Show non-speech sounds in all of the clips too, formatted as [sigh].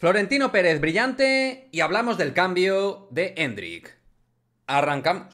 Florentino Pérez brillante y hablamos del cambio de Hendrik. Arrancamos.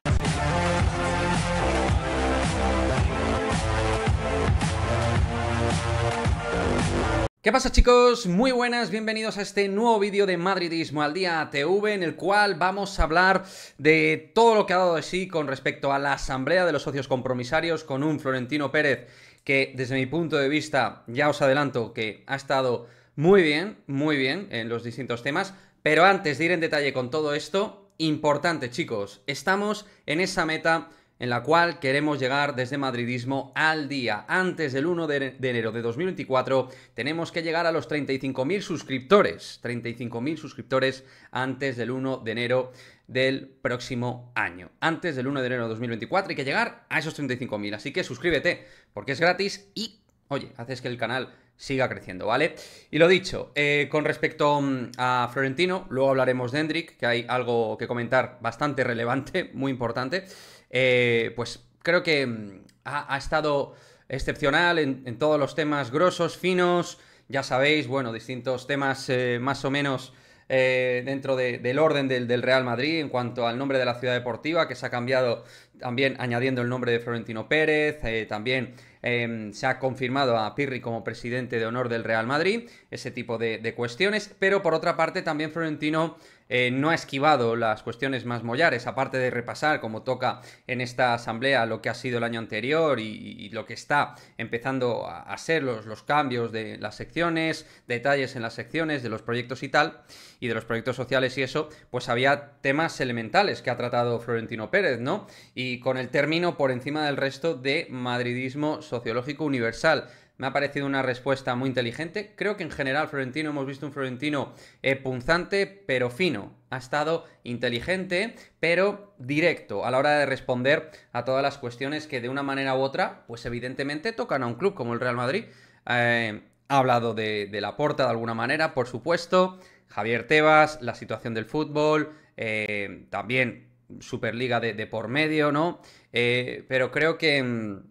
¿Qué pasa chicos? Muy buenas, bienvenidos a este nuevo vídeo de Madridismo al Día TV en el cual vamos a hablar de todo lo que ha dado de sí con respecto a la asamblea de los socios compromisarios con un Florentino Pérez que desde mi punto de vista, ya os adelanto que ha estado muy bien, muy bien en los distintos temas. Pero antes de ir en detalle con todo esto, importante chicos, estamos en esa meta en la cual queremos llegar desde Madridismo al día. Antes del 1 de enero de 2024 tenemos que llegar a los 35.000 suscriptores. 35.000 suscriptores antes del 1 de enero del próximo año. Antes del 1 de enero de 2024 hay que llegar a esos 35.000. Así que suscríbete porque es gratis y, oye, haces que el canal siga creciendo, ¿vale? Y lo dicho, eh, con respecto mm, a Florentino, luego hablaremos de Hendrik, que hay algo que comentar bastante relevante, [laughs] muy importante. Eh, pues creo que mm, ha, estado excepcional en, todos los temas grosos, finos, ya sabéis, bueno, distintos temas eh, más o menos eh, dentro del orden del, Real Madrid en cuanto al nombre de la ciudad deportiva, que se ha cambiado también añadiendo el nombre de Florentino Pérez, eh, también em, se ha confirmado a Pirri como presidente de honor del Real Madrid, ese tipo de, de cuestiones, pero por otra parte también Florentino eh, no ha esquivado las cuestiones más mollares, aparte de repasar, como toca en esta asamblea, lo que ha sido el año anterior y, lo que está empezando a, ser los, los, cambios de las secciones, detalles en las secciones, de los proyectos y tal, y de los proyectos sociales y eso, pues había temas elementales que ha tratado Florentino Pérez, ¿no? Y con el término por encima del resto de madridismo sociológico universal. Me ha parecido una respuesta muy inteligente. Creo que en general Florentino hemos visto un Florentino eh, punzante pero fino. Ha estado inteligente pero directo a la hora de responder a todas las cuestiones que de una manera u otra, pues evidentemente tocan a un club como el Real Madrid. Eh, ha hablado de, la porta de alguna manera, por supuesto. Javier Tebas, la situación del fútbol, eh, también Superliga de, por medio, ¿no? pero creo que mm,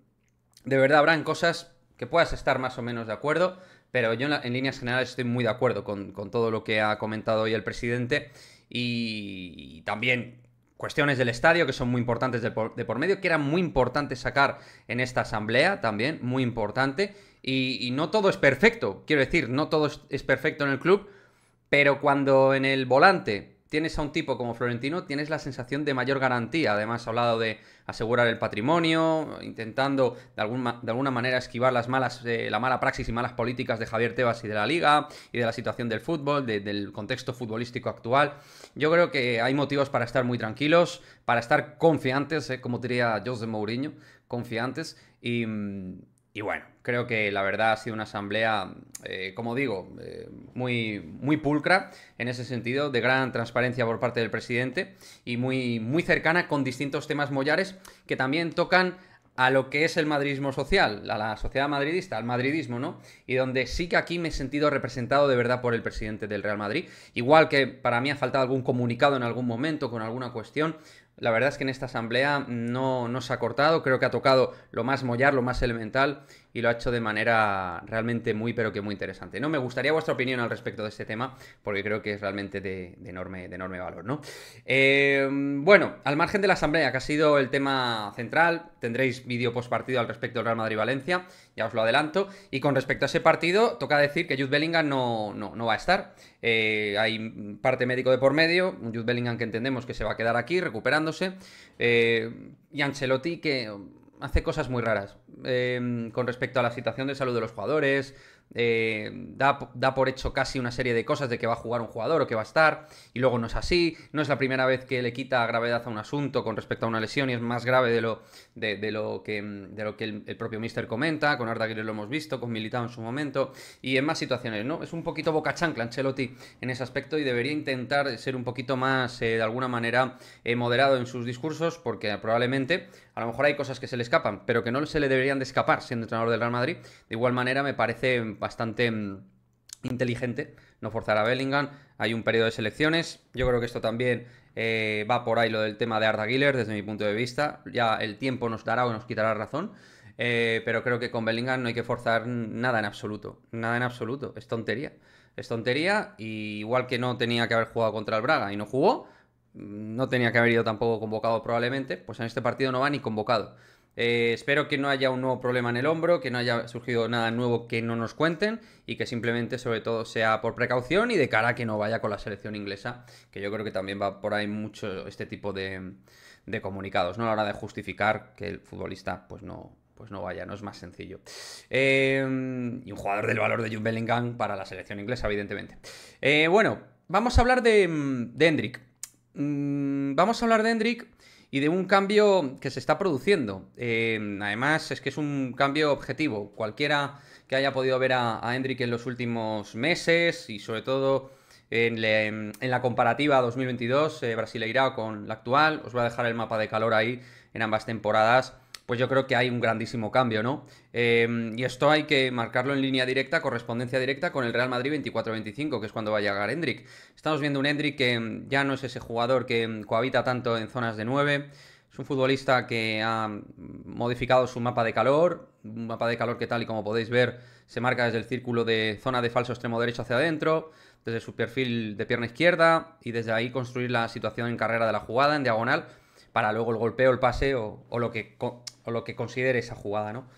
de verdad habrán cosas que puedas estar más o menos de acuerdo, pero yo en, líneas generales estoy muy de acuerdo con, todo lo que ha comentado hoy el presidente y, también cuestiones del estadio que son muy importantes de por, medio, que era muy importante sacar en esta asamblea también, muy importante. y, no todo es perfecto, quiero decir, no todo es perfecto en el club, pero cuando en el volante tienes a un tipo como Florentino, tienes la sensación de mayor garantía. Además, ha hablado de asegurar el patrimonio, intentando de, alguna, de alguna manera esquivar las malas, eh, la mala praxis y malas políticas de Javier Tebas y de la liga, y de la situación del fútbol, del contexto futbolístico actual. Yo creo que hay motivos para estar muy tranquilos, para estar confiantes, eh, como diría José Mourinho, confiantes. Y mm, y bueno, creo que la verdad ha sido una asamblea, eh, como digo, eh, muy, muy pulcra en ese sentido, de gran transparencia por parte del presidente y muy, muy cercana con distintos temas mollares que también tocan a lo que es el madridismo social, a la sociedad madridista, al madridismo, ¿no? Y donde sí que aquí me he sentido representado de verdad por el presidente del Real Madrid. Igual que para mí ha faltado algún comunicado en algún momento con alguna cuestión, la verdad es que en esta asamblea no, se ha cortado, creo que ha tocado lo más mollar, lo más elemental y lo ha hecho de manera realmente muy pero que muy interesante. No me gustaría vuestra opinión al respecto de este tema porque creo que es realmente de, enorme, de enorme valor, ¿no? Eh, bueno, al margen de la asamblea que ha sido el tema central, tendréis vídeo postpartido al respecto del Real Madrid-Valencia ya os lo adelanto. Y con respecto a ese partido, toca decir que Jude Bellingham no, va a estar. Eh, hay parte médico de por medio, Jude Bellingham que entendemos que se va a quedar aquí recuperándose. Eh, y Ancelotti que hace cosas muy raras eh, con respecto a la situación de salud de los jugadores, eh, da, por hecho casi una serie de cosas de que va a jugar un jugador o que va a estar, y luego no es así, no es la primera vez que le quita gravedad a un asunto con respecto a una lesión y es más grave de lo, de, lo que, de lo que el, propio Mister comenta, con Arda que lo hemos visto, con Militado en su momento, y en más situaciones, ¿no? Es un poquito boca chancla Ancelotti en ese aspecto y debería intentar ser un poquito más, eh, de alguna manera, eh, moderado en sus discursos, porque probablemente a lo mejor hay cosas que se le escapan, pero que no se le deberían de escapar siendo entrenador del Real Madrid. De igual manera, me parece bastante mm, inteligente no forzar a Bellingham. Hay un periodo de selecciones. Yo creo que esto también eh, va por ahí lo del tema de Arda Güler, desde mi punto de vista. Ya el tiempo nos dará o nos quitará razón. Eh, pero creo que con Bellingham no hay que forzar nada en absoluto. Nada en absoluto. Es tontería. Es tontería. igual que no tenía que haber jugado contra el Braga y no jugó, no tenía que haber ido tampoco convocado probablemente, pues en este partido no va ni convocado. Eh, espero que no haya un nuevo problema en el hombro, que no haya surgido nada nuevo que no nos cuenten y que simplemente sobre todo sea por precaución y de cara que no vaya con la selección inglesa, que yo creo que también va por ahí mucho este tipo de, comunicados, ¿no? A la hora de justificar que el futbolista pues no, pues no vaya, no es más sencillo. Eh, y un jugador del valor de Jude Bellingham para la selección inglesa, evidentemente. Eh, bueno, vamos a hablar de, de Hendrick. Mm, vamos a hablar de Hendrik y de un cambio que se está produciendo. Eh, además, es que es un cambio objetivo. Cualquiera que haya podido ver a, Hendrik en los últimos meses y sobre todo en, la comparativa 2022 eh, Brasileirao con la actual, os voy a dejar el mapa de calor ahí en ambas temporadas pues yo creo que hay un grandísimo cambio, ¿no? Em, y esto hay que marcarlo en línea directa, correspondencia directa con el Real Madrid 24-25, que es cuando va a llegar Hendrik. Estamos viendo un Hendrik que em, ya no es ese jugador que em, cohabita tanto en zonas de 9. Es un futbolista que ha mm, modificado su mapa de calor, un mapa de calor que tal y como podéis ver se marca desde el círculo de zona de falso extremo derecho hacia adentro, desde su perfil de pierna izquierda y desde ahí construir la situación en carrera de la jugada en diagonal para luego el golpeo, el pase o lo que o lo que considere esa jugada, ¿no?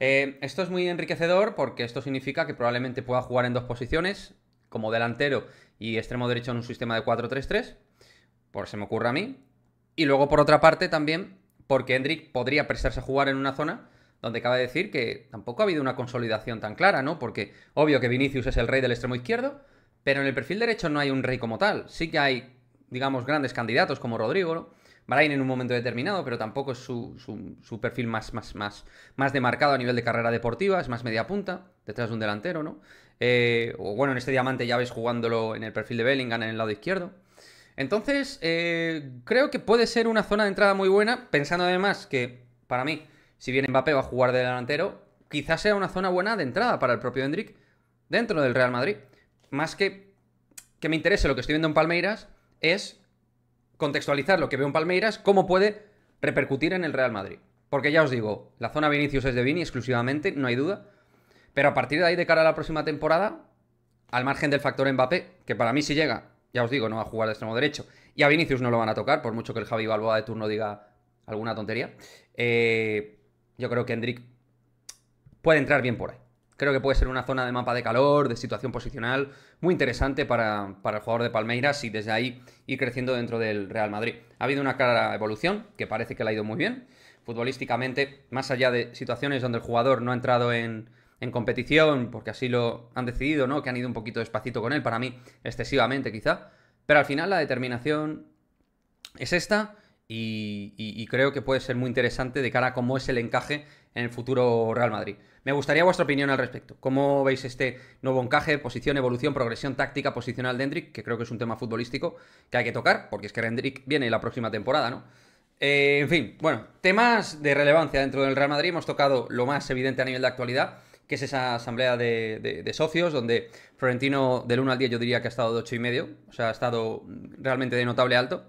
Eh, esto es muy enriquecedor porque esto significa que probablemente pueda jugar en dos posiciones, como delantero y extremo derecho en un sistema de 4-3-3, por se me ocurre a mí. Y luego por otra parte también, porque Hendrik podría prestarse a jugar en una zona donde cabe decir que tampoco ha habido una consolidación tan clara, ¿no? Porque obvio que Vinicius es el rey del extremo izquierdo, pero en el perfil derecho no hay un rey como tal. Sí que hay, digamos, grandes candidatos como Rodrigo, Bahrain en un momento determinado, pero tampoco es su, perfil más, más, más, más demarcado a nivel de carrera deportiva, es más media punta, detrás de un delantero, ¿no? Eh, o bueno, en este diamante ya ves jugándolo en el perfil de Bellingham en el lado izquierdo. Entonces, eh, creo que puede ser una zona de entrada muy buena, pensando además que, para mí, si bien Mbappé va a jugar de delantero, quizás sea una zona buena de entrada para el propio Hendrik dentro del Real Madrid. Más que que me interese lo que estoy viendo en Palmeiras, es contextualizar lo que veo en Palmeiras, cómo puede repercutir en el Real Madrid. Porque ya os digo, la zona Vinicius es de Vini exclusivamente, no hay duda. Pero a partir de ahí, de cara a la próxima temporada, al margen del factor Mbappé, que para mí si llega, ya os digo, no va a jugar de extremo derecho, y a Vinicius no lo van a tocar, por mucho que el Javi Balboa de turno diga alguna tontería, eh, yo creo que Hendrik puede entrar bien por ahí. Creo que puede ser una zona de mapa de calor, de situación posicional, muy interesante para, el jugador de Palmeiras y desde ahí ir creciendo dentro del Real Madrid. Ha habido una clara evolución que parece que le ha ido muy bien. Futbolísticamente, más allá de situaciones donde el jugador no ha entrado en, en competición, porque así lo han decidido, ¿no? Que han ido un poquito despacito con él, para mí excesivamente quizá. Pero al final la determinación es esta y, creo que puede ser muy interesante de cara a cómo es el encaje en el futuro Real Madrid. Me gustaría vuestra opinión al respecto. ¿Cómo veis este nuevo encaje, posición, evolución, progresión táctica posicional de Hendrik? Que creo que es un tema futbolístico que hay que tocar, porque es que Hendrik viene la próxima temporada, ¿no? Eh, en fin, bueno, temas de relevancia dentro del Real Madrid. Hemos tocado lo más evidente a nivel de actualidad, que es esa asamblea de, socios, donde Florentino del 1 al 10 yo diría que ha estado de medio o sea, ha estado realmente de notable alto.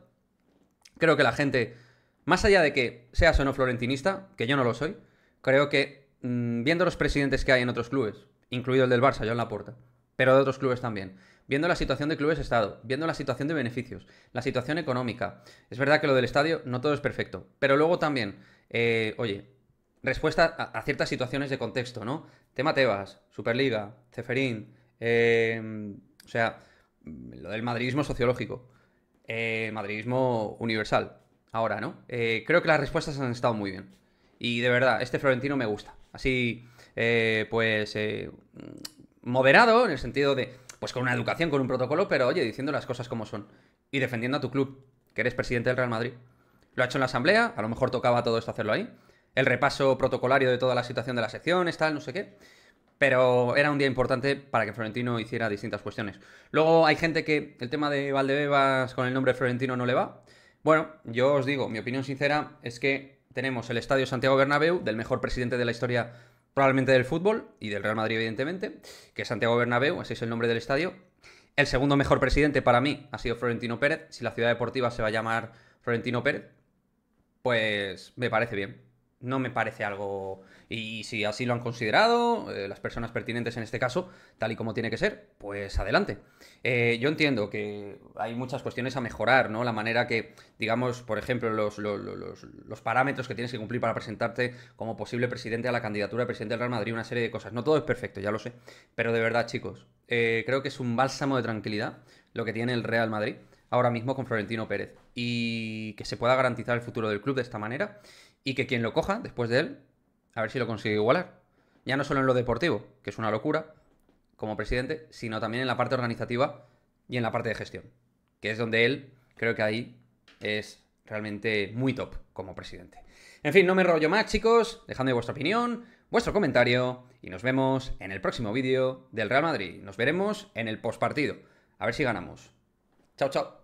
Creo que la gente, más allá de que sea o florentinista, que yo no lo soy, creo que mm, viendo los presidentes que hay en otros clubes, incluido el del Barça, yo en la puerta, pero de otros clubes también, viendo la situación de clubes Estado, viendo la situación de beneficios, la situación económica. Es verdad que lo del estadio no todo es perfecto, pero luego también, eh, oye, respuesta a, ciertas situaciones de contexto, ¿no? Tema Tebas, Superliga, Ceferín, eh, o sea, lo del madridismo sociológico. Eh, madridismo universal. Ahora, ¿no? Eh, creo que las respuestas han estado muy bien. Y de verdad, este Florentino me gusta. Así, eh, pues, moderado en el sentido de, pues, con una educación, con un protocolo, pero oye, diciendo las cosas como son. Y defendiendo a tu club, que eres presidente del Real Madrid. Lo ha hecho en la asamblea, a lo mejor tocaba todo esto hacerlo ahí. El repaso protocolario de toda la situación de las secciones, tal, no sé qué. Pero era un día importante para que Florentino hiciera distintas cuestiones. Luego hay gente que el tema de Valdebebas con el nombre Florentino no le va. Bueno, yo os digo, mi opinión sincera es que tenemos el Estadio Santiago Bernabéu, del mejor presidente de la historia probablemente del fútbol y del Real Madrid evidentemente, que es Santiago Bernabéu, ese es el nombre del estadio. El segundo mejor presidente para mí ha sido Florentino Pérez. Si la ciudad deportiva se va a llamar Florentino Pérez, pues me parece bien no me parece algo... Y si así lo han considerado, eh, las personas pertinentes en este caso, tal y como tiene que ser, pues adelante. Eh, yo entiendo que hay muchas cuestiones a mejorar, ¿no? La manera que, digamos, por ejemplo, los, los, parámetros que tienes que cumplir para presentarte como posible presidente a la candidatura de presidente del Real Madrid, una serie de cosas. No todo es perfecto, ya lo sé. Pero de verdad, chicos, eh, creo que es un bálsamo de tranquilidad lo que tiene el Real Madrid ahora mismo con Florentino Pérez y que se pueda garantizar el futuro del club de esta manera y que quien lo coja después de él, a ver si lo consigue igualar. Ya no solo en lo deportivo, que es una locura, como presidente, sino también en la parte organizativa y en la parte de gestión, que es donde él creo que ahí es realmente muy top como presidente. En fin, no me rollo más, chicos. Dejadme vuestra opinión, vuestro comentario y nos vemos en el próximo vídeo del Real Madrid. Nos veremos en el postpartido. A ver si ganamos. Chao, chao.